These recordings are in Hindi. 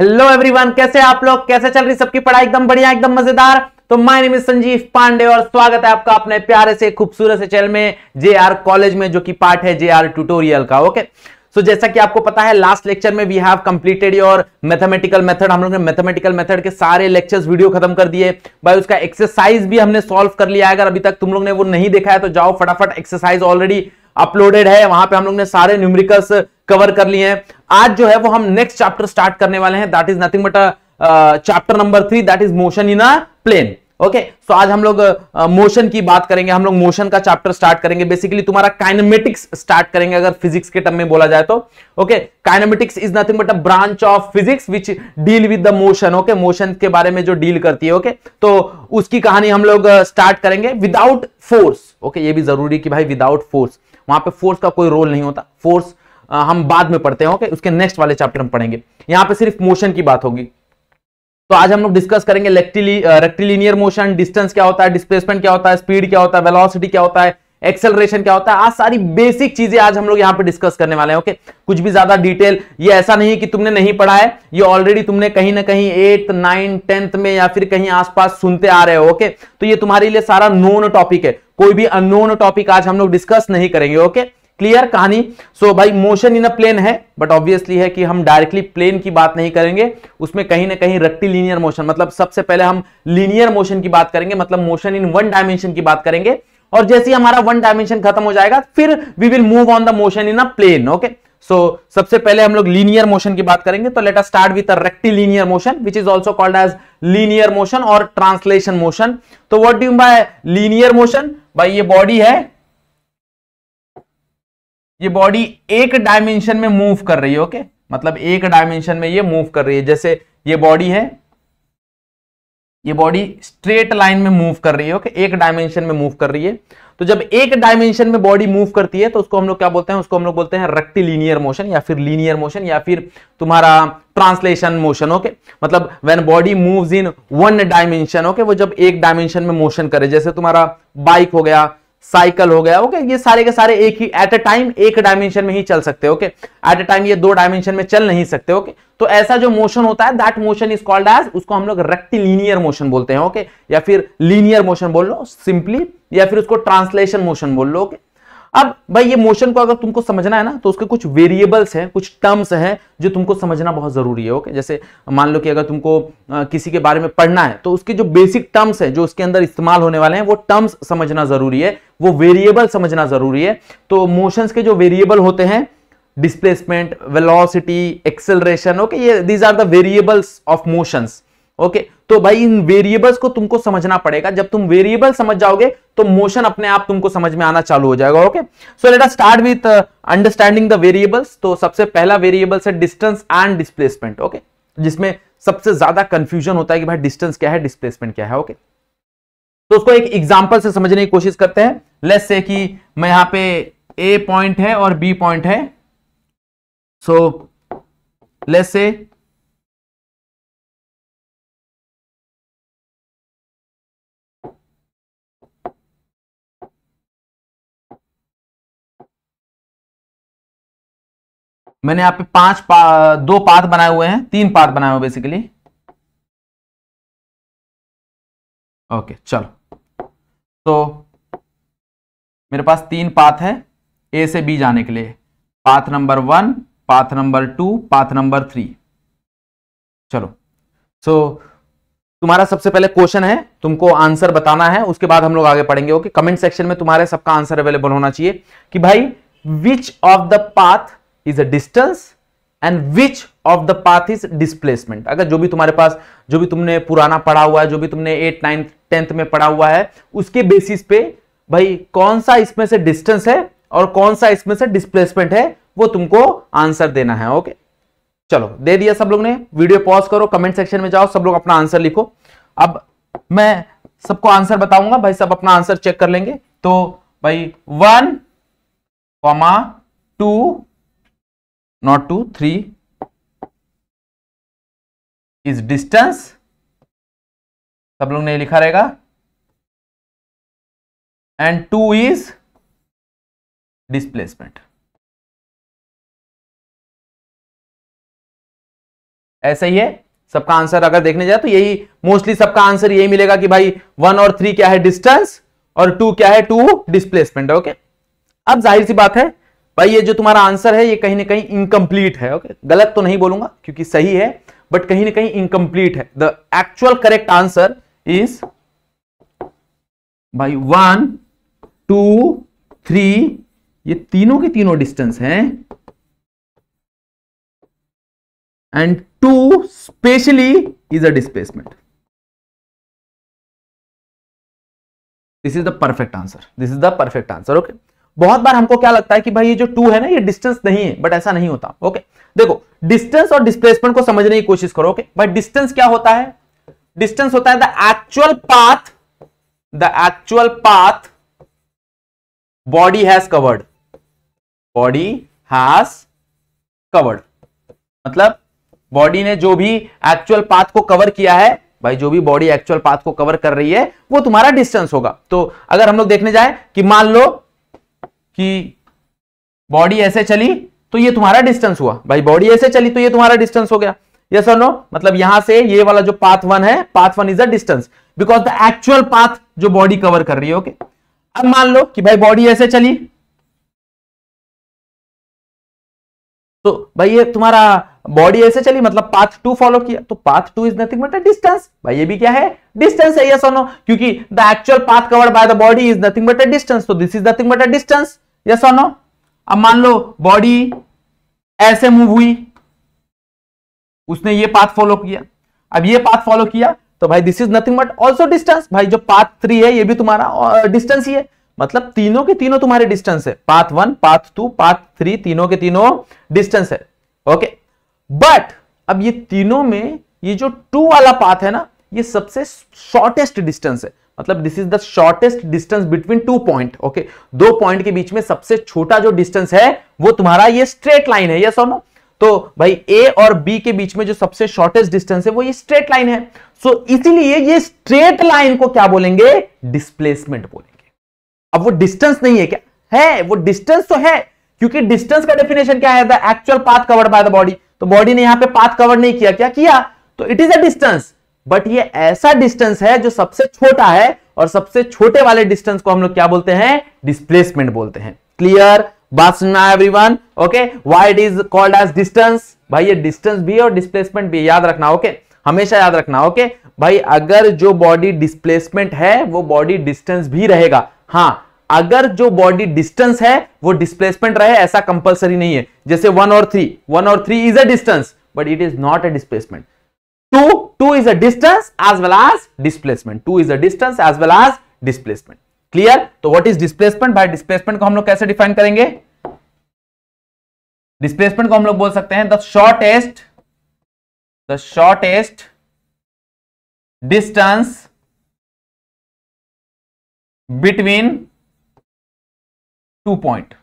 हेलो एवरीवन कैसे आप लोग कैसे चल रही सबकी पढ़ाई एकदम बढ़िया एकदम मजेदार तो my name is Sanjeev Pandey और स्वागत है आपका अपने प्यारे से खूबसूरत से चैनल में जे आर कॉलेज में जो कि पार्ट है जे आर ट्यूटोरियल का ओके सो so, जैसा कि आपको पता है लास्ट लेक्चर में we have completed your mathematical method हम लोग ने मैथमेटिकल मेथड के सारे लेक्चर्स वीडियो खत्म कर दिए भाई उसका एक्सरसाइज भी हमने सॉल्व कर लिया है अगर अभी तक तुम लोग ने वो नहीं देखा है तो जाओ फटाफट एक्सरसाइज ऑलरेडी अपलोडेड है वहां पे हम लोग ने सारे न्यूमरिकल्स कवर कर लिए हैं आज जो है वो हम नेक्स्ट चैप्टर स्टार्ट करने वाले हैं that is nothing but chapter number three that is motion in a plane okay so आज हम लोग मोशन uh, की बात करेंगे हम लोग मोशन का चैप्टर स्टार्ट करेंगे बेसिकली तुम्हारा काइनेमेटिक्स स्टार्ट करेंगे अगर फिजिक्स के टर्म में बोला जाए तो okay kinematics is nothing but a branch of physics which deal with the motion okay motion के बारे में जो डील करती है ओके okay? तो उसकी कहानी हम लोग स्टार्ट uh, करेंगे विदाउट फोर्स ओके ये भी जरूरी कि भाई विदाउट फोर्स वहां पर फोर्स का कोई रोल नहीं होता फोर्स हम बाद में पढ़ते हैं ओके उसके नेक्स्ट वाले चैप्टर हम पढ़ेंगे यहाँ पे सिर्फ मोशन की बात होगी तो आज हम लोग डिस्कस करेंगे रेक्टिलीनियर मोशन डिस्टेंस क्या होता है डिस्प्लेसमेंट क्या होता है स्पीड क्या होता है वेलोसिटी क्या होता है एक्सेलरेशन क्या होता है आज सारी बेसिक चीजें आज हम लोग यहाँ पे डिस्कस करने वाले हैं ओके कुछ भी ज्यादा डिटेल ये ऐसा नहीं कि तुमने नहीं पढ़ा है ये ऑलरेडी तुमने कहीं ना कहीं एट्थ नाइन टेंथ में या फिर कहीं आसपास सुनते आ रहे हो ओके तो ये तुम्हारे लिए सारा नोन टॉपिक है कोई भी अनोन टॉपिक आज हम लोग डिस्कस नहीं करेंगे ओके क्लियर कहानी सो so, भाई मोशन इन अ प्लेन है बट ऑब्वियसली है कि हम डायरेक्टली प्लेन की बात नहीं करेंगे उसमें कहीं ना कहीं रट्टी लीनियर मोशन मतलब सबसे पहले हम लीनियर मोशन की बात करेंगे मतलब मोशन इन वन डायमेंशन की बात करेंगे और जैसे ही हमारा वन डायमेंशन खत्म हो जाएगा फिर we will move on the motion in a plane okay so सबसे पहले हम लोग लीनियर मोशन की बात करेंगे तो let us start with rectilinear motion which is also called as linear motion और ट्रांसलेशन मोशन तो what do by linear motion भाई ये बॉडी है ये बॉडी एक डायमेंशन में मूव कर रही है ओके मतलब एक डायमेंशन में ये मूव कर रही है जैसे ये बॉडी है ये बॉडी स्ट्रेट लाइन में मूव कर रही है ओके एक डायमेंशन में मूव कर रही है तो जब एक डायमेंशन में बॉडी मूव करती है तो उसको हम लोग क्या बोलते हैं उसको हम लोग बोलते हैं रक्टी लीनियर मोशन या फिर लीनियर मोशन या फिर तुम्हारा ट्रांसलेशन मोशन ओके मतलब when body moves in one dimension okay वो जब एक डायमेंशन में मोशन करे जैसे तुम्हारा बाइक हो गया साइकिल हो गया ओके ये सारे के सारे एक ही एट अ टाइम एक डायमेंशन में ही चल सकते ओके एट अ टाइम ये दो डायमेंशन में चल नहीं सकते ओके तो ऐसा जो मोशन होता है that motion is called as उसको हम लोग रेक्टिलीनियर मोशन बोलते हैं ओके या फिर लीनियर मोशन बोल लो सिंपली या फिर उसको ट्रांसलेशन मोशन बोल लो ओके अब भाई ये मोशन को अगर तुमको समझना है ना तो उसके कुछ वेरिएबल्स हैं कुछ टर्म्स हैं जो तुमको समझना बहुत ज़रूरी है ओके जैसे मान लो कि अगर तुमको किसी के बारे में पढ़ना है तो उसके जो बेसिक टर्म्स हैं जो उसके अंदर इस्तेमाल होने वाले हैं वो टर्म्स समझना ज़रूरी है वो वेरिएबल समझना ज़रूरी है तो मोशंस के जो वेरिएबल होते हैं डिस्प्लेसमेंट वेलोसिटी एक्सेलरेशन ओके ये these are the variables of motions okay तो भाई इन वेरिएबल्स को तुमको समझना पड़ेगा जब तुम वेरिएबल समझ जाओगे तो मोशन अपने आप तुमको समझ में आना चालू हो जाएगा okay so let us start with understanding the variables तो सबसे पहला वेरिएबल्स है डिस्टेंस एंड डिस्प्लेसमेंट ओके जिसमें सबसे ज्यादा कंफ्यूजन होता है कि भाई डिस्टेंस क्या है डिस्प्लेसमेंट क्या है ओके तो उसको एक एग्जाम्पल से समझने की कोशिश करते हैं लेस से कि मैं यहां पे ए पॉइंट है और बी पॉइंट है सो लेस से मैंने यहां पे पांच पा, दो पाथ बनाए हुए हैं तीन पाथ बनाए हुए बेसिकली ओके चलो तो मेरे पास तीन पाथ है ए से बी जाने के लिए path number one path number two path number three चलो सो so, तुम्हारा सबसे पहले क्वेश्चन है तुमको आंसर बताना है उसके बाद हम लोग आगे पढ़ेंगे ओके कमेंट सेक्शन में तुम्हारे सबका आंसर अवेलेबल होना चाहिए कि भाई which of the path is a distance and which of the path is displacement अगर जो भी तुम्हारे पास जो भी तुमने पुराना पढ़ा हुआ है जो भी तुमने एट नाइन्थ टेंथ में पढ़ा हुआ है उसके बेसिस पे भाई कौन सा इसमें से डिस्टेंस है और कौन सा इसमें से डिस्प्लेसमेंट है वो तुमको आंसर देना है ओके चलो दे दिया सब लोग ने वीडियो पॉज करो कमेंट सेक्शन में जाओ सब लोग अपना आंसर लिखो अब मैं सबको आंसर बताऊंगा भाई सब अपना आंसर चेक कर लेंगे तो भाई one comma two not 2 3 is distance सब लोग ने लिखा रहेगा एंड टू इज डिस्प्लेसमेंट ऐसा ही है सबका आंसर अगर देखने जाए तो यही मोस्टली सबका आंसर यही मिलेगा कि भाई वन और थ्री क्या है डिस्टेंस और टू क्या है टू डिस्प्लेसमेंट ओके अब जाहिर सी बात है भाई ये जो तुम्हारा आंसर है ये कहीं ना कहीं इनकम्प्लीट है ओके गलत तो नहीं बोलूंगा क्योंकि सही है बट कहीं ना कहीं इनकम्प्लीट है the actual correct answer is भाई वन टू थ्री ये तीनों के तीनों डिस्टेंस हैं and two specially is a displacement this is the perfect answer this is the perfect answer okay बहुत बार हमको क्या लगता है कि भाई ये जो टू है ना ये डिस्टेंस नहीं है बट ऐसा नहीं होता ओके देखो डिस्टेंस और डिस्प्लेसमेंट को समझने की कोशिश करो ओके भाई डिस्टेंस क्या होता है डिस्टेंस होता है the actual path the actual path body has covered body has covered मतलब बॉडी ने जो भी एक्चुअल पाथ को कवर किया है भाई जो भी बॉडी एक्चुअल पाथ को कवर कर रही है वो तुम्हारा डिस्टेंस होगा तो अगर हम लोग देखने जाए कि मान लो कि बॉडी ऐसे चली तो ये तुम्हारा डिस्टेंस हुआ भाई बॉडी ऐसे चली तो ये तुम्हारा डिस्टेंस हो गया ये सर नो मतलब यहां से ये वाला जो पाथ वन है path one is a distance because the actual path जो बॉडी कवर कर रही है ओके अब मान लो कि भाई बॉडी ऐसे चली तो भाई ये तुम्हारा बॉडी ऐसे चली मतलब पाथ टू फॉलो किया तो path two is nothing but a distance भाई ये भी क्या है डिस्टेंस है यस और नो क्योंकि the actual path covered by the body is nothing but a distance तो this is nothing but a distance yes और नो अब मान लो बॉडी ऐसे मूव हुई उसने ये पाथ फॉलो किया अब ये पाथ फॉलो किया तो भाई this is nothing but also distance भाई जो पाथ थ्री है ये भी तुम्हारा डिस्टेंस ही है मतलब तीनों के तीनों तुम्हारे डिस्टेंस है path one path two path three तीनों के तीनों डिस्टेंस है ओके बट अब ये तीनों में ये जो टू वाला पाथ है ना ये सबसे शॉर्टेस्ट डिस्टेंस है मतलब this is the shortest distance between two point okay दो पॉइंट के बीच में सबसे छोटा जो डिस्टेंस है वो तुम्हारा ये स्ट्रेट लाइन है यस सोनो तो भाई ए और बी के बीच में जो सबसे शॉर्टेस्ट डिस्टेंस है वो ये स्ट्रेट लाइन है सो so, इसीलिए ये स्ट्रेट लाइन को क्या बोलेंगे डिस्प्लेसमेंट बोलेंगे अब वो डिस्टेंस नहीं है क्या है वो डिस्टेंस तो है क्योंकि डिस्टेंस का डेफिनेशन क्या है the actual path covered by the body तो बॉडी ने यहां पे पाथ कवर नहीं किया क्या किया तो it is a distance but ये ऐसा डिस्टेंस है जो सबसे छोटा है और सबसे छोटे वाले डिस्टेंस को हम लोग क्या बोलते हैं डिस्प्लेसमेंट बोलते हैं क्लियर बात सुनना everyone okay it is called as distance भाई ये डिस्टेंस भी है और डिस्प्लेसमेंट भी याद रखना ओके okay? हमेशा याद रखना ओके okay? भाई अगर जो बॉडी डिस्प्लेसमेंट है वो बॉडी डिस्टेंस भी रहेगा हाँ अगर जो बॉडी डिस्टेंस है वो डिस्प्लेसमेंट रहे ऐसा कंपलसरी नहीं है जैसे वन और थ्री वन और three is a distance but it is not a displacement two two is a distance as well as displacement two is a distance as well as displacement clear तो what is displacement by displacement को हम लोग कैसे डिफाइन करेंगे डिस्प्लेसमेंट को हम लोग बोल सकते हैं the shortest the shortest distance between two point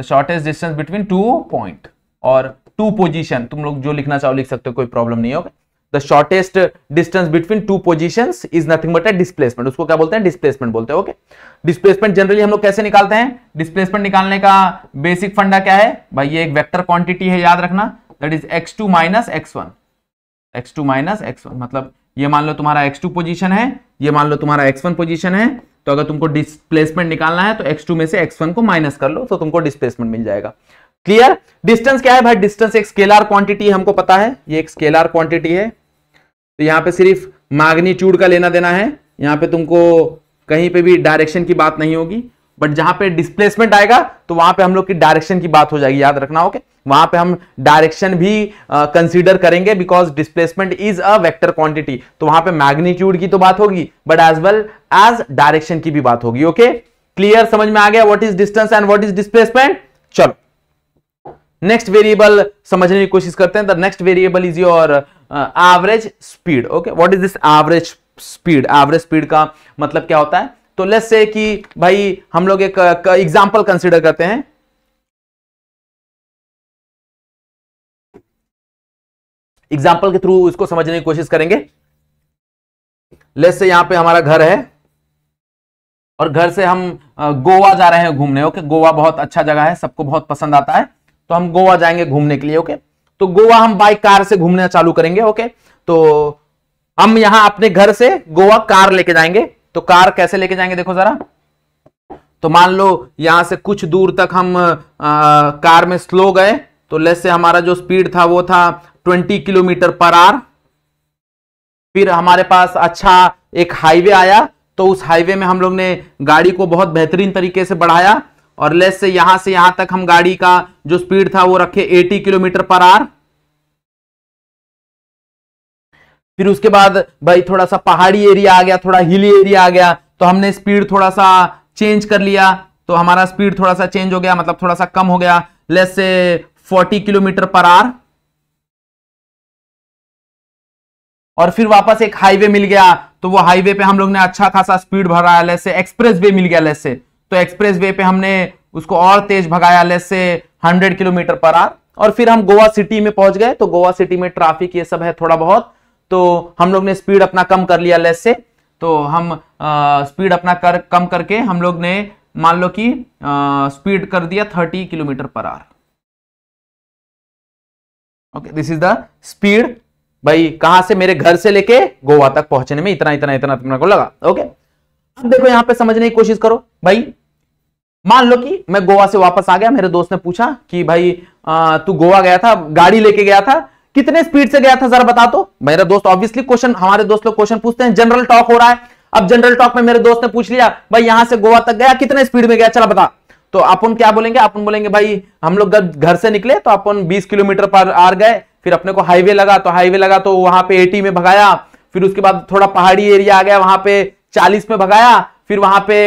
the shortest distance between two point और टू पोजीशन तुम लोग जो लिखना चाहो लिख सकते हो कोई प्रॉब्लम नहीं होगा the shortest distance between two position is nothing but a displacement उसको क्या बोलते हैं डिस्प्लेसमेंट बोलते हैं ओके डिस्प्लेसमेंट जनरली हम लोग कैसे निकालते हैं डिस्प्लेसमेंट निकालने का बेसिक फंडा क्या है भाई ये एक वेक्टर क्वांटिटी है याद रखना that is x two minus x one x two minus x one मतलब ये मान लो तुम्हारा एक्स टू पोजिशन है ये मान लो तुम्हारा एक्स वन पोजिशन है तो अगर तुमको डिस्प्लेसमेंट निकालना है तो एक्स टू में से एक्स वन को माइनस कर लो तो तुमको डिस्प्लेसमेंट मिल जाएगा क्लियर डिस्टेंस क्या है भाई डिस्टेंस एक स्केलर क्वांटिटी हमको पता है ये एक स्केलर क्वांटिटी है तो यहां पे सिर्फ मैग्नीट्यूड का लेना देना है यहां पे तुमको कहीं पे भी डायरेक्शन की बात नहीं होगी बट जहां पे डिस्प्लेसमेंट आएगा तो वहां पे हम लोग की डायरेक्शन की बात हो जाएगी याद रखना ओके वहां पे हम डायरेक्शन भी कंसीडर करेंगे because displacement is a vector quantity तो वहां पे मैग्नीट्यूड की तो बात होगी but as well as direction की भी बात होगी ओके क्लियर समझ में आ गया what is distance and what is displacement चलो नेक्स्ट वेरिएबल समझने की कोशिश करते हैं the next variable is your average speed okay what is this average speed average speed का मतलब क्या होता है तो लेट्स से कि भाई हम लोग एक एग्जांपल कंसीडर करते हैं एग्जाम्पल के थ्रू इसको समझने की कोशिश करेंगे लेट्स से यहां पे हमारा घर है और घर से हम uh, गोवा जा रहे हैं घूमने ओके गोवा बहुत अच्छा जगह है सबको बहुत पसंद आता है तो हम गोवा जाएंगे घूमने के लिए ओके तो गोवा हम बाई कार से घूमना चालू करेंगे ओके तो हम यहां अपने घर से गोवा कार लेके जाएंगे तो कार कैसे लेके जाएंगे देखो जरा तो मान लो यहां से कुछ दूर तक हम आ, कार में स्लो गए तो लेस से हमारा जो स्पीड था वो था 20 किलोमीटर पर आर फिर हमारे पास अच्छा एक हाईवे आया तो उस हाईवे में हम लोग ने गाड़ी को बहुत बेहतरीन तरीके से बढ़ाया और लेस से यहां से यहां तक हम गाड़ी का जो स्पीड था वो रखे 80 किलोमीटर पर आर फिर उसके बाद भाई थोड़ा सा पहाड़ी एरिया आ गया थोड़ा हिली एरिया आ गया तो हमने स्पीड थोड़ा सा चेंज कर लिया तो हमारा स्पीड थोड़ा सा चेंज हो गया मतलब थोड़ा सा कम हो गया लेस से फोर्टी किलोमीटर पर आर और फिर वापस एक हाईवे मिल गया तो वो हाईवे पे हम लोग ने अच्छा खासा स्पीड भराया लेस से एक्सप्रेस वे मिल गया लेस से तो एक्सप्रेस वे पे हमने उसको और तेज भगाया लेस से 100 किलोमीटर पर आर और फिर हम गोवा सिटी में पहुंच गए तो गोवा सिटी में ट्रैफिक ये सब है थोड़ा बहुत तो हम लोग ने स्पीड अपना कम कर लिया लेस से तो हम आ, स्पीड अपना कर कम करके हम लोग ने मान लो कि स्पीड कर दिया 30 kilometre per hour okay this is the speed भाई कहां से मेरे घर से लेके गोवा तक पहुंचने में इतना इतना इतना अपना को लगा ओके अब देखो यहां पे समझने की कोशिश करो भाई मान लो कि मैं गोवा से वापस आ गया मेरे दोस्त ने पूछा कि भाई तू गोवा गया था गाड़ी लेके गया था कितने स्पीड से गया था जरा बता तो? मेरा दोस्त ऑब्वियसली क्वेश्चन हमारे दोस्त लोग क्वेश्चन पूछते हैं जनरल टॉक हो रहा है अब जनरल टॉक में मेरे दोस्त ने पूछ लिया भाई यहां से गोवा तक गया कितने स्पीड में गया चला बता तो अपन क्या बोलेंगे अपन बोलेंगे भाई हम लोग घर से निकले तो अपन 20 किलोमीटर पर आर गए फिर अपने को हाईवे लगा तो हाईवे लगा तो वहां पे 80 में भगाया फिर उसके बाद थोड़ा पहाड़ी एरिया आ गया वहां पे 40 में भगाया फिर वहां पे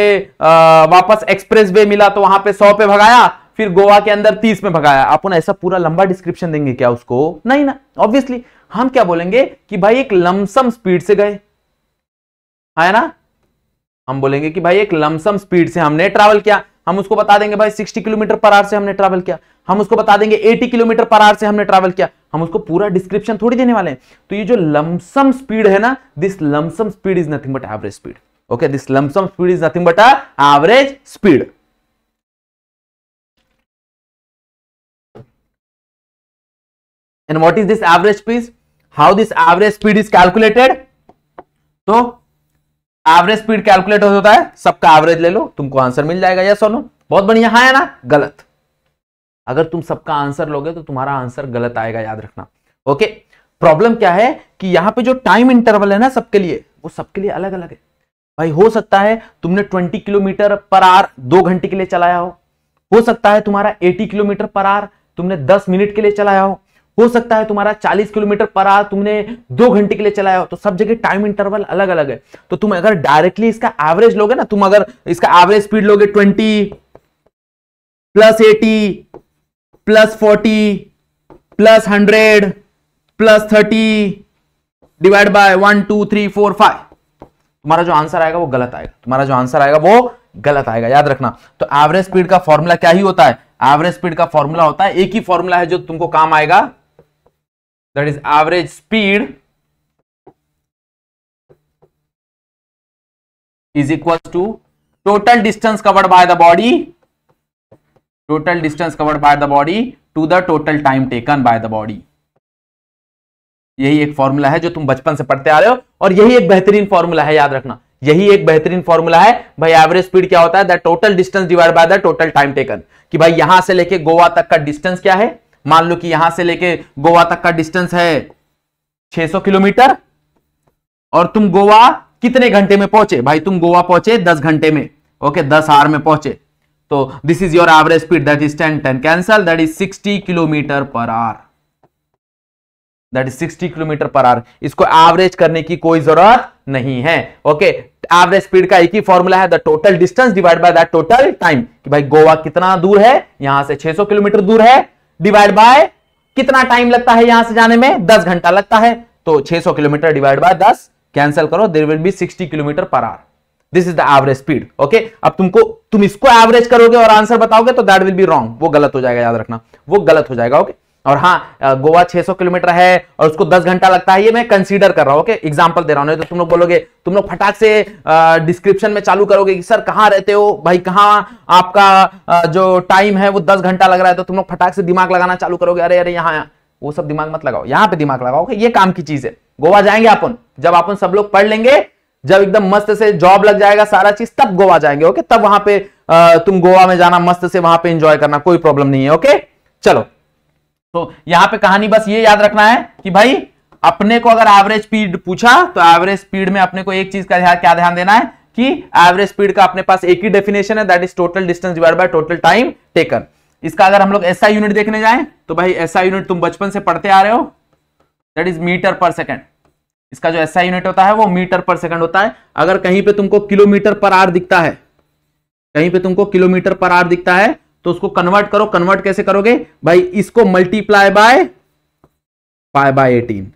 आ, वापस एक्सप्रेस वे मिला तो वहां पे सौ पे भगाया फिर गोवा के अंदर तीस में भगाया अपन ऐसा पूरा लंबा डिस्क्रिप्शन देंगे क्या उसको नहीं ना ऑब्वियसली हम क्या बोलेंगे कि भाई एक लमसम स्पीड से गए है ना हम बोलेंगे कि भाई एक लमसम स्पीड से हमने ट्रैवल किया हम उसको बता देंगे भाई 60 किलोमीटर पर आर से हमने ट्रैवल किया हम उसको बता देंगे 80 किलोमीटर पर आर से हमने ट्रैवल किया हम उसको पूरा डिस्क्रिप्शन थोड़ी देने वाले हैं तो ये जो लमसम स्पीड है ना this lump sum speed is nothing but average speed okay this lump sum speed is nothing but average speed and what is this average speed how this average speed is calculated तो एवरेज स्पीड कैलकुलेट होता है सबका एवरेज ले लो तुमको आंसर मिल जाएगा यस और नो बहुत बढ़िया हाँ है ना गलत अगर तुम सबका आंसर लोगे तो तुम्हारा आंसर गलत आएगा याद रखना ओके प्रॉब्लम क्या है कि यहां पे जो टाइम इंटरवल है ना सबके लिए वो सबके लिए अलग अलग है भाई हो सकता है तुमने 20 किलोमीटर पर आर दो घंटे के लिए चलाया हो हो सकता है तुम्हारा 80 किलोमीटर पर आर तुमने 10 मिनट के लिए चलाया हो हो सकता है तुम्हारा 40 किलोमीटर पर आ तुमने दो घंटे के लिए चलाया हो तो सब जगह टाइम इंटरवल अलग अलग है तो तुम अगर डायरेक्टली इसका एवरेज लोगे ना तुम अगर इसका एवरेज स्पीड लोगे twenty plus eighty plus forty plus hundred plus thirty divide by one two three four five तुम्हारा जो आंसर आएगा वो गलत आएगा तुम्हारा जो आंसर आएगा वो गलत आएगा याद रखना तो एवरेज स्पीड का फॉर्मूला क्या ही होता है एवरेज स्पीड का फॉर्मूला होता है एक ही फॉर्मूला है जो तुमको काम आएगा that is average speed is equals to total distance covered by the body total distance covered by the body to the total time taken by the body यही एक फॉर्मूला है जो तुम बचपन से पढ़ते आ रहे हो और यही एक बेहतरीन फॉर्मूला है याद रखना यही एक बेहतरीन फॉर्मूला है भाई एवरेज स्पीड क्या होता है the total distance divide by the total time taken कि भाई यहां से लेके गोवा तक का डिस्टेंस क्या है मान लो कि यहां से लेके गोवा तक का डिस्टेंस है 600 किलोमीटर और तुम गोवा कितने घंटे में पहुंचे भाई तुम गोवा पहुंचे 10 घंटे में ओके 10 आवर में पहुंचे तो this is your average speed that is 10 10 cancel that is 60 kilometre per hour that is 60 kilometre per hour इसको एवरेज करने की कोई जरूरत नहीं है ओके एवरेज स्पीड का एक ही फॉर्मूला है the total distance divide by that total time कि भाई गोवा कितना दूर है यहां से 600 किलोमीटर दूर है डिवाइड बाय कितना टाइम लगता है यहां से जाने में दस घंटा लगता है तो सौ किलोमीटर डिवाइड बाय दस कैंसिल करो there will be sixty kilometre per hour this is the average speed okay अब तुमको तुम इसको एवरेज करोगे और आंसर बताओगे तो दैट विल बी रॉन्ग वो गलत हो जाएगा याद रखना वो गलत हो जाएगा ओके okay? और हाँ गोवा 600 किलोमीटर है और उसको 10 घंटा लगता है ये मैं कंसीडर कर रहा हूँ ओके दे रहा हूँ तो तुम लोग बोलोगे तुम लोग फटाक से डिस्क्रिप्शन में चालू करोगे कि सर कहाँ रहते हो भाई कहाँ आपका जो टाइम है वो दस घंटा लग रहा है तो तुम लोग फटाक से दिमाग लगाना चालू करोगे अरे अरे यहाँ वो सब दिमाग मत लगाओ यहाँ पे दिमाग लगाओ ओके ये काम की चीज है गोवा जाएंगे अपन जब अपन सब लोग पढ़ लेंगे जब एकदम मस्त से जॉब लग जाएगा सारा चीज तब गोवा जाएंगे ओके तब वहां पे तुम गोवा में जाना मस्त से वहां पे एंजॉय करना कोई प्रॉब्लम नहीं है ओके चलो तो यहां पे कहानी बस ये याद रखना है कि भाई अपने को अगर एवरेज स्पीड पूछा तो एवरेज स्पीड में अपने को एक चीज का क्या ध्यान देना है कि एवरेज स्पीड का अपने पास एक ही डेफिनेशन है that is total distance divide by total time taken इसका अगर हम लोग ऐसा यूनिट देखने जाए तो भाई ऐसा यूनिट तुम बचपन से पढ़ते आ रहे हो that is metre per second इसका जो ऐसा यूनिट होता है वो मीटर पर सेकंड होता है अगर कहीं पे तुमको किलोमीटर पर आर दिखता है कहीं पे तुमको किलोमीटर पर आर दिखता है तो उसको कन्वर्ट करो कन्वर्ट कैसे करोगे भाई इसको multiply by five by eighteen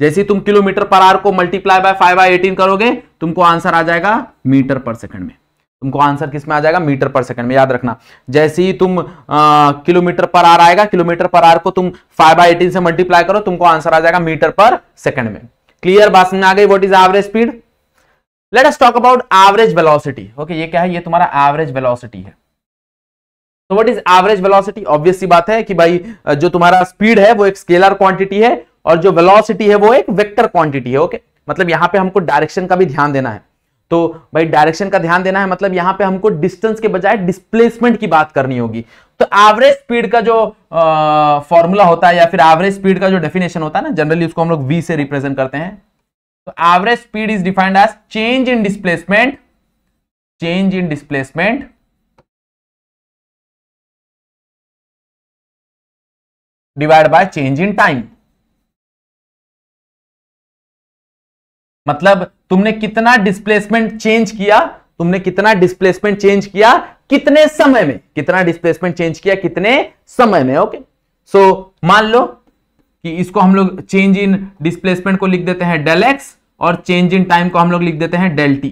जैसे तुम किलोमीटर पर आर को multiply by five by eighteen करोगे तुमको आंसर आ जाएगा मीटर पर सेकंड में तुमको आंसर किस में आ जाएगा मीटर पर सेकंड में याद रखना जैसे ही तुम किलोमीटर पर आर आएगा किलोमीटर पर आर को तुम फाइव बाय एटीन से मल्टीप्लाई करो तुमको आंसर आ जाएगा मीटर पर सेकंड में क्लियर बात समझ में आ गई what is average speed let us talk about average velocity okay ये क्या है ये तुम्हारा एवरेज वेलोसिटी है तो what is average velocity obvious सी बात है कि भाई जो तुम्हारा स्पीड है वो एक स्केलर क्वांटिटी है और जो वेलोसिटी है वो एक वेक्टर क्वांटिटी है ओके मतलब यहां पे हमको डायरेक्शन का भी ध्यान देना है तो भाई डायरेक्शन का ध्यान देना है मतलब यहां पे हमको डिस्टेंस के बजाय डिस्प्लेसमेंट की बात करनी होगी तो एवरेज स्पीड का जो फॉर्मूला होता है या फिर एवरेज स्पीड का जो डेफिनेशन होता है ना जनरली उसको हम लोग वी से रिप्रेजेंट करते हैं तो average speed is defined as change in displacement change in displacement divide by change in time मतलब तुमने कितना डिस्प्लेसमेंट चेंज किया तुमने कितना डिस्प्लेसमेंट चेंज किया कितने समय में कितना डिस्प्लेसमेंट चेंज किया कितने समय में ओके सो so, मान लो कि इसको हम लोग चेंज इन डिस्प्लेसमेंट को लिख देते हैं डेल एक्स और चेंज इन टाइम को हम लोग लिख देते हैं डेल टी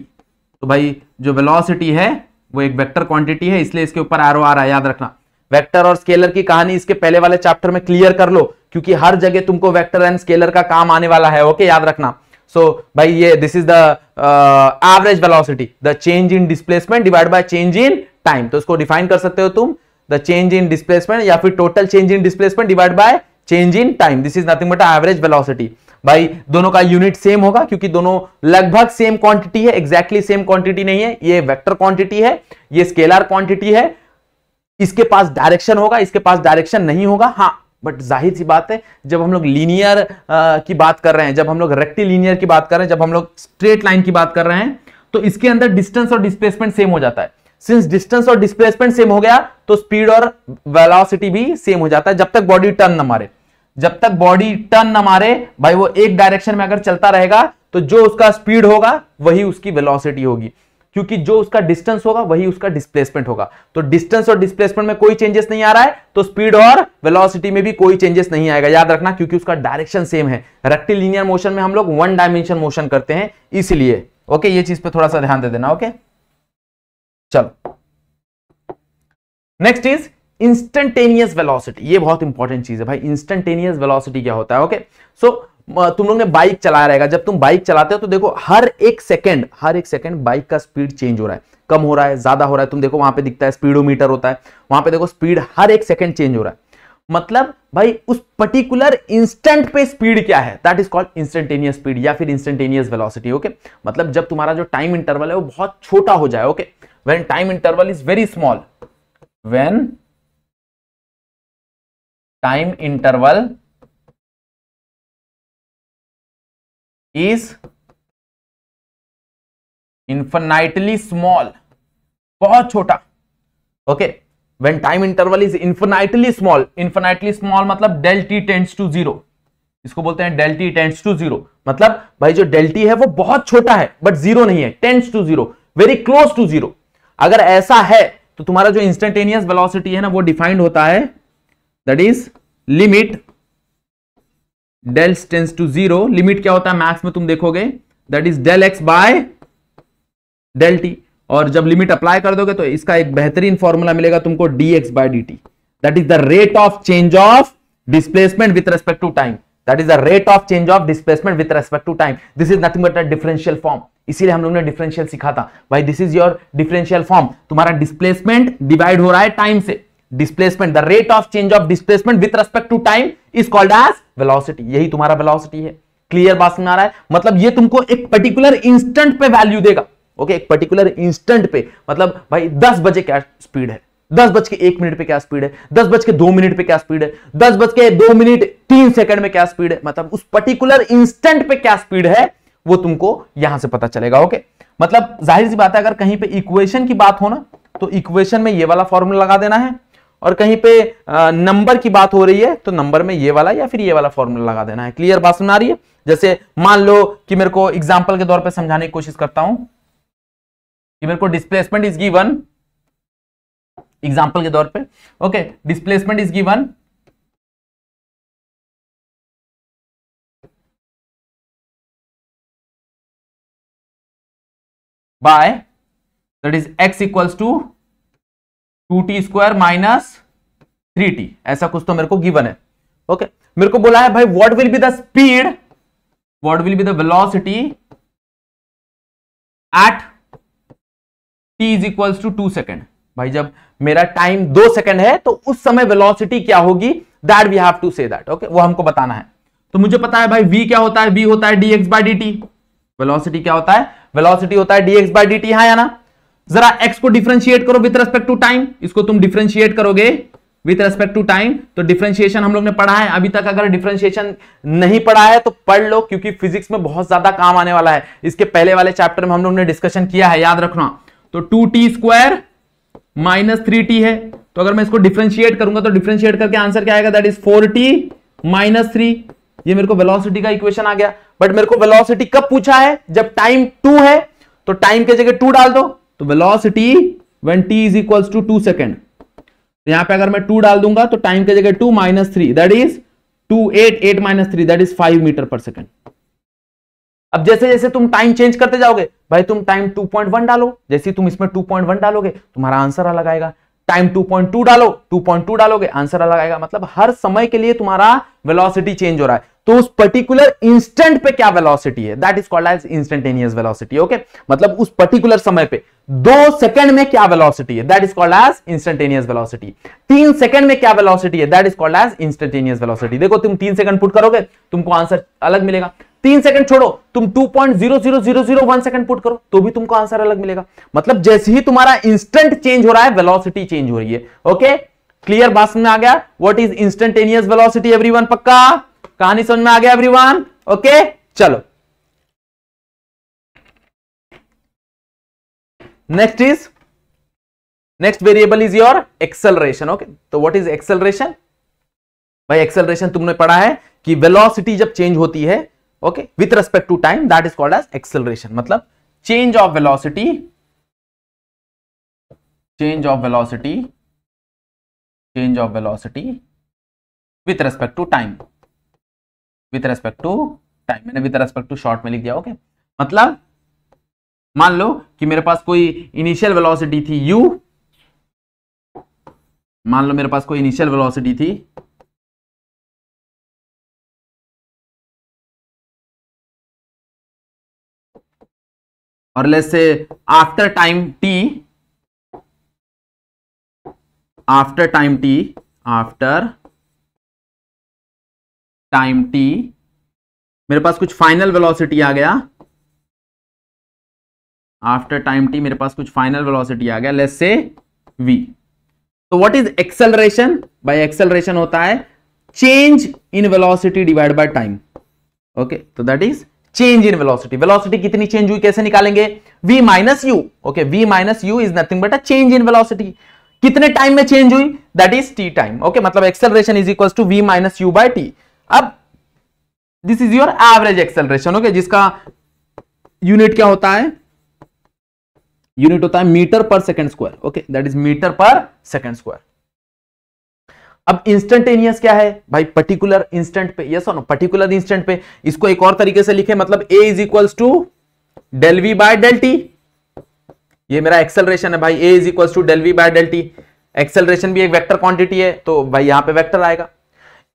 तो भाई जो वेलोसिटी है वो एक वेक्टर क्वांटिटी है इसलिए इसके ऊपर आर ओ आ रहा है याद रखना वेक्टर और स्केलर की कहानी इसके पहले वाले चैप्टर में क्लियर कर लो क्योंकि हर जगह तुमको वेक्टर एंड स्केलर का काम आने वाला है ओके याद रखना सो so, भाई ये this is the average velocity the change in displacement divide by change in time तो इसको डिफाइन कर सकते हो तुम द चेंज इन डिस्प्लेसमेंट या फिर total change in displacement divide by change in time this is nothing but average velocity भाई दोनों का यूनिट सेम होगा क्योंकि दोनों लगभग सेम क्वांटिटी है एग्जैक्टली सेम क्वांटिटी नहीं है ये वेक्टर क्वांटिटी है ये स्केलर क्वांटिटी है इसके पास डायरेक्शन होगा इसके पास डायरेक्शन नहीं होगा हाँ बट जाहिर सी बात है जब हम लोग लीनियर की बात कर रहे हैं जब हम लोग रेक्टी लीनियर की बात कर रहे हैं जब हम लोग स्ट्रेट लाइन की बात कर रहे हैं तो इसके अंदर डिस्टेंस और डिस्प्लेसमेंट सेम हो जाता है सिंस डिस्टेंस और डिस्प्लेसमेंट सेम हो गया तो स्पीड और वेलोसिटी भी सेम हो जाता है जब तक बॉडी टर्न न मारे जब तक बॉडी टर्न न मारे भाई वो एक डायरेक्शन में अगर चलता रहेगा तो जो उसका स्पीड होगा वही उसकी वेलोसिटी होगी क्योंकि जो उसका डिस्टेंस होगा वही उसका डिस्प्लेसमेंट होगा तो डिस्टेंस और डिस्प्लेसमेंट में कोई चेंजेस नहीं आ रहा है तो स्पीड और वेलोसिटी में भी कोई चेंजेस नहीं आएगा याद रखना क्योंकि उसका डायरेक्शन सेम है रेक्टिलिनियर मोशन में हम लोग वन डायमेंशन मोशन करते हैं इसीलिए ओके ये चीज पर थोड़ा सा ध्यान दे देना ओके चलो नेक्स्ट इज इंस्टेंटेनियस वेलोसिटी ये बहुत इंपॉर्टेंट चीज है भाई इंस्टेंटेनियस वेलोसिटी क्या होता है ओके सो so, तुम लोग ने बाइक चलाया रहेगा जब तुम बाइक चलाते हो तो देखो हर एक सेकेंड हर एक सेकेंड बाइक का स्पीड चेंज हो रहा है कम हो रहा है ज्यादा हो रहा है तुम देखो वहां पे दिखता है स्पीडोमीटर होता है वहां पे देखो स्पीड हर एक सेकेंड चेंज हो रहा है मतलब भाई उस पर्टिकुलर इंस्टेंट पे स्पीड क्या है that is called instantaneous speed या फिर इंस्टेंटेनियस वेलोसिटी ओके मतलब जब तुम्हारा जो टाइम इंटरवल है वो बहुत छोटा हो जाए okay when time interval is very small when time interval is infinitely small बहुत छोटा okay when time interval is infinitely small infinitely small मतलब डेल्टी टेंस टू जीरो इसको बोलते हैं डेल्टी टेंस टू जीरो मतलब भाई जो डेल्टी है वो बहुत छोटा है बट जीरो नहीं है tends to zero very close to zero अगर ऐसा है तो तुम्हारा जो इंस्टेंटेनियस वेलोसिटी है ना वो डिफाइंड होता है that is limit del tends to zero limit क्या होता है मैथ्स में तुम देखोगे that is del x by del t और जब लिमिट अप्लाई कर दोगे तो इसका एक बेहतरीन फॉर्मूला मिलेगा तुमको d x by d t that is the rate of change of displacement with respect to time that is the rate of change of displacement with respect to time this is nothing but a differential form इसीलिए हम लोग ने डिफरेंशियल सिखा था भाई this is your differential form तुम्हारा डिस्प्लेसमेंट डिवाइड हो रहा है टाइम से displacement the rate of change of displacement with respect to time is called as velocity यही तुम्हारा वेलोसिटी है क्लियर बात समझ आ रहा है मतलब ये तुमको एक पर्टिकुलर इंस्टेंट पे वैल्यू देगा ओके एक पर्टिकुलर इंस्टेंट पे मतलब भाई दस बजे क्या स्पीड है दस बज के एक मिनट पे क्या स्पीड है दस बज के दो मिनट पे क्या स्पीड है दस बज के दो मिनट तीन सेकंड में क्या स्पीड है मतलब उस पर्टिकुलर इंस्टेंट पे क्या स्पीड है वो तुमको यहां से पता चलेगा ओके मतलब जाहिर सी बात है अगर कहीं पे इक्वेशन की बात हो ना तो इक्वेशन में ये वाला फॉर्मूला लगा देना है और कहीं पे नंबर की बात हो रही है तो नंबर में ये वाला या फिर ये वाला फॉर्मूला लगा देना है क्लियर बात सुना रही है जैसे मान लो कि मेरे को एग्जाम्पल के तौर पर समझाने की कोशिश करता हूं कि मेरे को डिस्प्लेसमेंट इज गिवन एग्जाम्पल के तौर पे okay displacement is given by that is x equals to two t square minus three t ऐसा कुछ तो मेरे को गिवन है ओके मेरे को बोला है भाई what will be the speed what will be the velocity at t is equal to two second भाई जब मेरा टाइम दो सेकेंड है तो उस समय वेलोसिटी क्या होगी that we have to say that okay वो हमको बताना है तो मुझे पता है भाई v क्या होता है v होता है dx बाई डी वेलोसिटी क्या होता है वेलोसिटी होता है dx बाई डी टी हाँ या ना जरा एक्स को डिफ्रेंशिएट करो विथ रेस्पेक्ट टू टाइम इसको तुम डिफ्रेंशिएट करोगे विथ रेस्पेक्ट टू टाइम तो डिफ्रेंशिएशन हम लोग ने पढ़ा है अभी तक अगर डिफ्रेंशिएशन नहीं पढ़ा है तो पढ़ लो क्योंकि फिजिक्स में बहुत ज्यादा काम आने वाला है इसके पहले वाले चैप्टर में हम लोग ने डिस्कशन किया है याद रखना तो two t square minus three t है तो अगर मैं इसको डिफ्रेंशिएट करूंगा तो डिफ्रेंशिएट करके आंसर क्या आएगा that is four t minus three ये मेरे को वेलोसिटी का इक्वेशन आ गया बट मेरे को वेलोसिटी कब पूछा है जब टाइम टू है तो टाइम के जगह टू डाल दो तो velocity when t is equals to two second यहां पे अगर मैं टू डाल दूंगा तो टाइम की जगह two minus three that is two eight eight minus three that is five metre per second अब जैसे जैसे तुम टाइम चेंज करते जाओगे भाई तुम टाइम 2.1 डालो जैसे तुम इसमें 2.1 डालोगे तुम्हारा आंसर अलग आएगा टाइम 2.2 डालो 2.2 डालोगे आंसर अलग आएगा मतलब हर समय के लिए तुम्हारा वेलोसिटी चेंज हो रहा है तो उस पर्टिकुलर इंस्टेंट पे क्या वेलोसिटी है that is called as instantaneous velocity okay मतलब उस पर्टिकुलर समय पे दो सेकंड में क्या वेलोसिटी है that is called as instantaneous velocity तीन सेकंड में क्या वेलोसिटी है that is called as instantaneous velocity देखो तुम तीन सेकंड पुट करोगे तुमको आंसर अलग मिलेगा तीन सेकंड छोड़ो तुम 2.00001 सेकंड पुट करो तो भी तुमको आंसर अलग मिलेगा मतलब जैसे ही तुम्हारा इंस्टेंट चेंज हो रहा है वेलोसिटी चेंज हो रही है ओके क्लियर बात में आ गया what is instantaneous velocity everyone पक्का कहानी समझ में आ गया एवरीवन ओके चलो next is next variable is your acceleration okay तो व्हाट इज एक्सेलरेशन भाई एक्सेलरेशन तुमने पढ़ा है कि वेलोसिटी जब चेंज होती है okay with respect to time that is called as acceleration मतलब change of velocity change of velocity change of velocity with respect to time with respect to time मैंने विथ रेस्पेक्ट टू शॉर्ट में लिख दिया ओके मतलब मान लो कि मेरे पास कोई इनिशियल वेलोसिटी थी यू मान लो मेरे पास कोई इनिशियल वेलोसिटी थी और let's say after time t after time t after time t मेरे पास कुछ फाइनल वेलोसिटी आ गया आफ्टर टाइम टी मेरे पास कुछ फाइनल वेलोसिटी आ गया लेस से वी तो व्हाट इज एक्सेलरेशन बाय एक्सेलरेशन होता है change in velocity divide by time okay तो that is change in velocity velocity कितनी चेंज हुई कैसे निकालेंगे v minus u okay v minus u is nothing but a change in velocity कितने टाइम में चेंज हुई that is t time okay मतलब acceleration is equal to v minus u by t अब this is your average acceleration okay जिसका यूनिट क्या होता है यूनिट होता है metre per second square okay that is metre per second square अब इंस्टेंटेनियस क्या है भाई पर्टिकुलर इंस्टेंट पे यस और नो पर्टिकुलर इंस्टेंट पे इसको एक और तरीके से लिखे मतलब a is equals to del v by del t ये मेरा एक्सेलरेशन है भाई a is equals to del v by del t acceleration भी एक वेक्टर क्वांटिटी है तो भाई यहां पे वेक्टर आएगा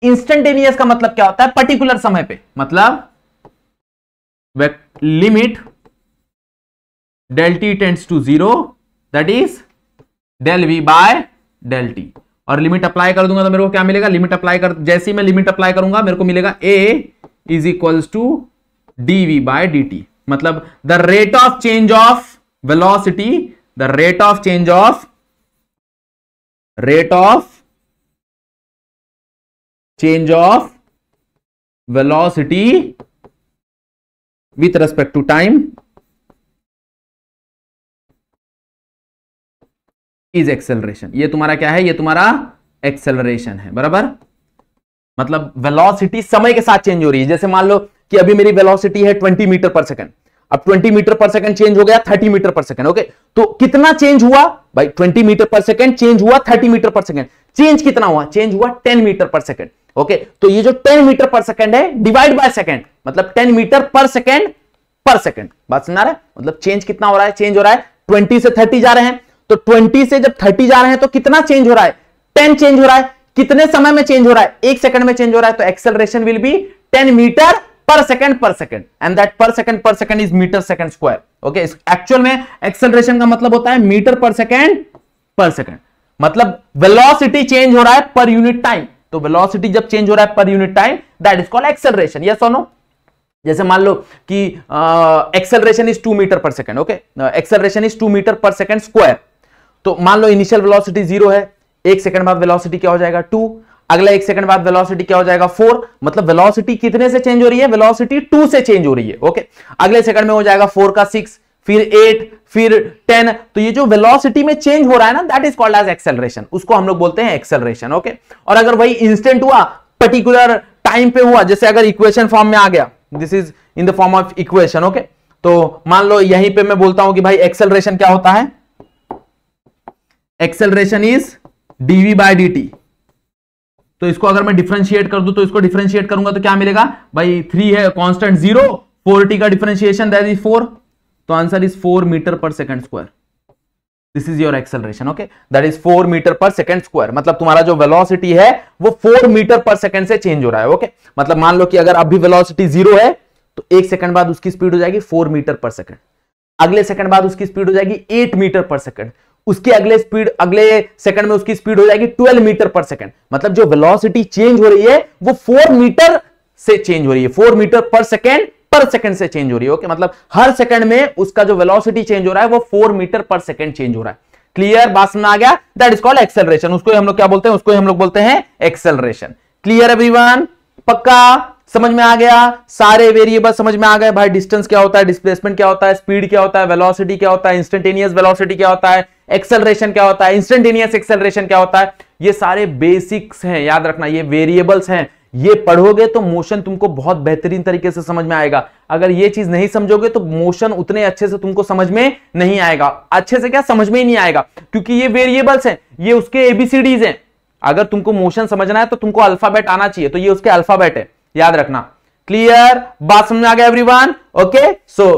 इंस्टेंटेनियस का मतलब क्या होता है पर्टिकुलर समय पे मतलब limit delta t tends to zero that is del v by delta t और लिमिट अप्लाई कर दूंगा तो मेरे को क्या मिलेगा लिमिट अप्लाई कर जैसे मैं लिमिट अप्लाई करूंगा मेरे को मिलेगा a is equals to d v by d t मतलब the rate of change of velocity the rate of change of rate of change of velocity with respect to time is acceleration ये तुम्हारा क्या है ये तुम्हारा एक्सेलरेशन है बराबर मतलब वेलोसिटी समय के साथ चेंज हो रही है जैसे मान लो कि अभी मेरी वेलोसिटी है 20 मीटर पर सेकंड अब 20 मीटर पर सेकंड चेंज हो गया 30 मीटर पर सेकंड ओके तो कितना चेंज हुआ भाई 20 मीटर पर सेकंड चेंज हुआ 30 मीटर पर सेकंड चेंज कितना हुआ चेंज हुआ ten metre per second okay तो ये जो टेन मीटर पर सेकेंड है डिवाइड बाय सेकेंड मतलब ten metre per second per second बात सुना रहा है मतलब चेंज कितना हो रहा है चेंज हो रहा है ट्वेंटी से थर्टी जा रहे हैं तो ट्वेंटी से जब थर्टी जा रहे हैं तो कितना चेंज हो रहा है टेन चेंज हो रहा है कितने समय में चेंज हो रहा है एक सेकंड में चेंज हो रहा है तो acceleration will be ten metre per second per second and that per second per second is metre second square okay actual में एक्सेलरेशन का मतलब होता है metre per second per second मतलब वेलोसिटी चेंज हो रहा है पर यूनिट टाइम तो वेलोसिटी जब चेंज हो रहा है per unit time that is called acceleration yes और नो जैसे मान लो कि acceleration is two metre per second okay acceleration is two metre per second square तो मान लो इनिशियल वेलोसिटी जीरो है एक सेकंड बाद वेलोसिटी क्या हो जाएगा टू अगला एक सेकंड बाद वेलोसिटी क्या हो जाएगा फोर मतलब वेलोसिटी कितने से चेंज हो रही है वेलोसिटी टू से चेंज हो रही है ओके अगले सेकंड में हो जाएगा फोर का सिक्स फिर एट फिर टेन तो ये जो वेलोसिटी में चेंज हो रहा है ना that is called as acceleration उसको हम लोग बोलते हैं एक्सेलरेशन ओके और अगर वही इंस्टेंट हुआ पर्टिकुलर टाइम पे हुआ जैसे अगर इक्वेशन फॉर्म में आ गया this is in the form of equation okay तो मान लो यहीं पे मैं बोलता हूं कि भाई एक्सेलरेशन क्या होता है acceleration is d v by d तो इसको अगर मैं डिफ्रेंशिएट कर दूं तो इसको डिफ्रेंशिएट करूंगा तो क्या मिलेगा भाई थ्री है कॉन्स्टेंट जीरो फोर टी का डिफ्रेंशिएशन दैट इज फोर तो answer is four metre per second square this is your acceleration okay that is four metre per second square मतलब तुम्हारा जो वेलोसिटी है वो फोर मीटर पर सेकेंड से चेंज हो रहा है ओके okay? मतलब मान लो कि अगर अभी वेलोसिटी जीरो है तो एक सेकंड बाद उसकी स्पीड हो जाएगी फोर मीटर पर सेकंड अगले सेकंड बाद उसकी स्पीड हो जाएगी एट मीटर पर सेकंड उसके अगले स्पीड अगले सेकंड में उसकी स्पीड हो जाएगी ट्वेल्व मीटर पर सेकंड मतलब जो वेलोसिटी चेंज हो रही है वो फोर मीटर से चेंज हो रही है four metre per second per second से चेंज हो रही है ओके मतलब हर सेकंड में उसका जो वेलोसिटी चेंज हो रहा है वो four metre per second change हो रहा है क्लियर बात में आ गया दैट इज कॉल्ड एक्सेलरेशन उसको हम लोग क्या बोलते हैं उसको हम लोग बोलते हैं एक्सेलरेशन क्लियर एवरीवन पक्का समझ में आ गया सारे वेरिएबल समझ में आ गए भाई डिस्टेंस क्या होता है डिस्प्लेसमेंट क्या होता है स्पीड क्या होता है वेलोसिटी क्या होता है इंस्टेंटेनियस वेलोसिटी क्या होता है एक्सेलरेशन क्या होता है इंस्टेंटेनियस एक्सेलरेशन क्या होता है ये सारे बेसिक्स हैं याद रखना ये वेरिएबल्स हैं ये पढ़ोगे तो मोशन तुमको बहुत बेहतरीन तरीके से समझ में आएगा अगर ये चीज नहीं समझोगे तो मोशन उतने अच्छे से तुमको समझ में नहीं आएगा अच्छे से क्या समझ में ही नहीं आएगा क्योंकि ये वेरिएबल्स हैं ये उसके एबीसीडीज हैं अगर तुमको मोशन समझना है तो तुमको अल्फाबेट आना चाहिए तो ये उसके अल्फाबेट है याद रखना क्लियर बात समझ आ गया every okay so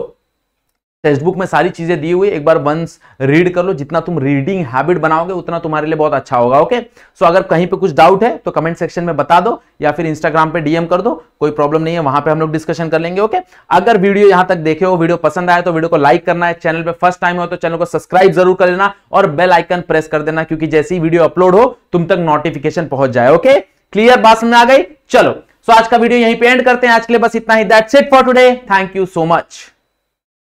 textbook में सारी चीजें दी हुई एक बार वंस रीड कर लो जितना तुम रीडिंग हैबिट बनाओगे उतना तुम्हारे लिए बहुत अच्छा होगा ओके सो अगर कहीं पे कुछ डाउट है तो कमेंट सेक्शन में बता दो या फिर इंस्टाग्राम पे डीएम कर दो कोई प्रॉब्लम नहीं है वहां पे हम लोग डिस्कशन कर लेंगे ओके अगर वीडियो यहां तक देखे हो वीडियो पसंद आए तो वीडियो को लाइक करना है चैनल पर फर्स्ट टाइम हो तो चैनल को सब्सक्राइब जरूर कर लेना और बेल आइकन प्रेस कर देना क्योंकि जैसे ही वीडियो अपलोड हो तुम तक नोटिफिकेशन पहुंच जाए ओके क्लियर बात समझ आ गई चलो सो आज का वीडियो यहीं पे एंड करते हैं आज के लिए बस इतना ही that's it for today thank you so much